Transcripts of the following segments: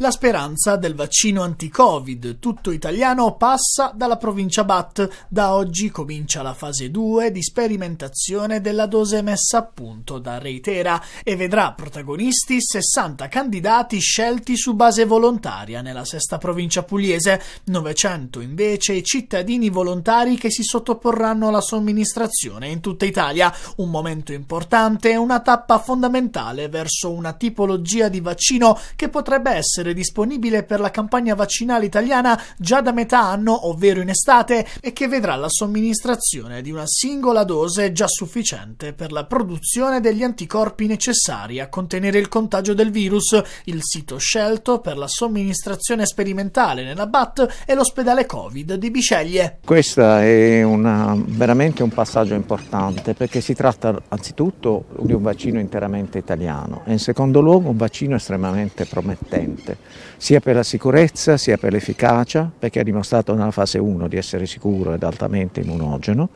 La speranza del vaccino anti-Covid, tutto italiano, passa dalla provincia BAT. Da oggi comincia la fase 2 di sperimentazione della dose messa a punto da Reitera e vedrà protagonisti 60 candidati scelti su base volontaria nella sesta provincia pugliese, 900 invece cittadini volontari che si sottoporranno alla somministrazione in tutta Italia. Un momento importante e una tappa fondamentale verso una tipologia di vaccino che potrebbe essere essere disponibile per la campagna vaccinale italiana già da metà anno, ovvero in estate, e che vedrà la somministrazione di una singola dose già sufficiente per la produzione degli anticorpi necessari a contenere il contagio del virus, il sito scelto per la somministrazione sperimentale nella BAT è l'ospedale Covid di Biceglie. Questo è una, veramente un passaggio importante perché si tratta anzitutto di un vaccino interamente italiano e in secondo luogo un vaccino estremamente promettente sia per la sicurezza sia per l'efficacia, perché ha dimostrato nella fase 1 di essere sicuro ed altamente immunogeno,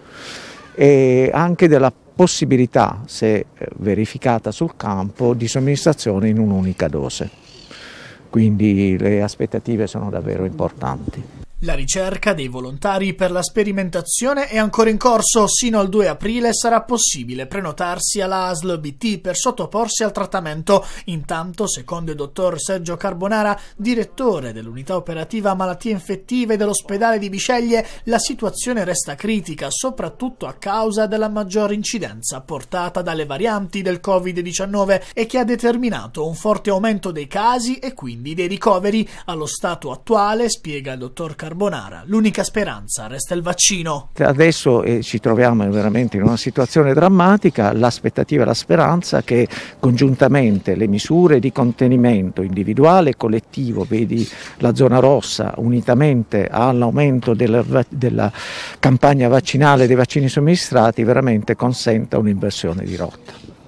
e anche della possibilità, se eh, verificata sul campo, di somministrazione in un'unica dose. Quindi le aspettative sono davvero importanti. La ricerca dei volontari per la sperimentazione è ancora in corso. Sino al 2 aprile sarà possibile prenotarsi alla ASL BT per sottoporsi al trattamento. Intanto, secondo il dottor Sergio Carbonara, direttore dell'unità operativa malattie infettive dell'ospedale di Bisceglie, la situazione resta critica, soprattutto a causa della maggior incidenza portata dalle varianti del Covid-19 e che ha determinato un forte aumento dei casi e quindi dei ricoveri. Allo stato attuale, spiega il dottor Carbonara, carbonara. L'unica speranza resta il vaccino. Adesso eh, ci troviamo veramente in una situazione drammatica, l'aspettativa e la speranza che congiuntamente le misure di contenimento individuale e collettivo, vedi la zona rossa, unitamente all'aumento della, della campagna vaccinale dei vaccini somministrati, veramente consenta un'inversione di rotta.